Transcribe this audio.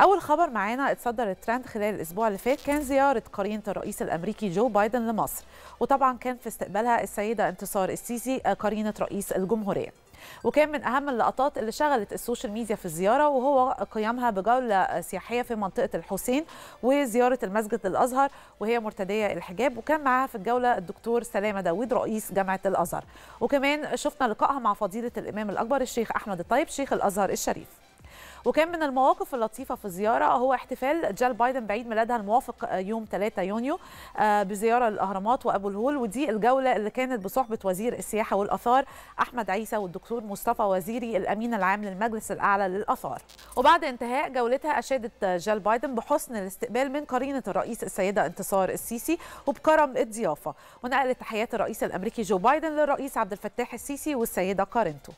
اول خبر معانا اتصدر الترند خلال الاسبوع اللي فات كان زياره قرينه الرئيس الامريكي جو بايدن لمصر وطبعا كان في استقبالها السيده انتصار السيسي قرينه رئيس الجمهوريه وكان من اهم اللقطات اللي شغلت السوشيال ميديا في الزياره وهو قيامها بجوله سياحيه في منطقه الحسين وزياره المسجد الازهر وهي مرتديه الحجاب وكان معاها في الجوله الدكتور سلامه داوود رئيس جامعه الازهر وكمان شفنا لقائها مع فضيله الامام الاكبر الشيخ احمد الطيب شيخ الازهر الشريف وكان من المواقف اللطيفه في الزياره هو احتفال جال بايدن بعيد ميلادها الموافق آه، يوم 3 يونيو آه، بزياره الاهرامات وابو الهول ودي الجوله اللي كانت بصحبه وزير السياحه والاثار احمد عيسى والدكتور مصطفى وزيري الامين العام للمجلس الاعلى للاثار وبعد انتهاء جولتها اشادت جال بايدن بحسن الاستقبال من قرينه الرئيس السيده انتصار السيسي وبكرم الضيافه ونقلت تحيات الرئيس الامريكي جو بايدن للرئيس عبد الفتاح السيسي والسيده قارنتو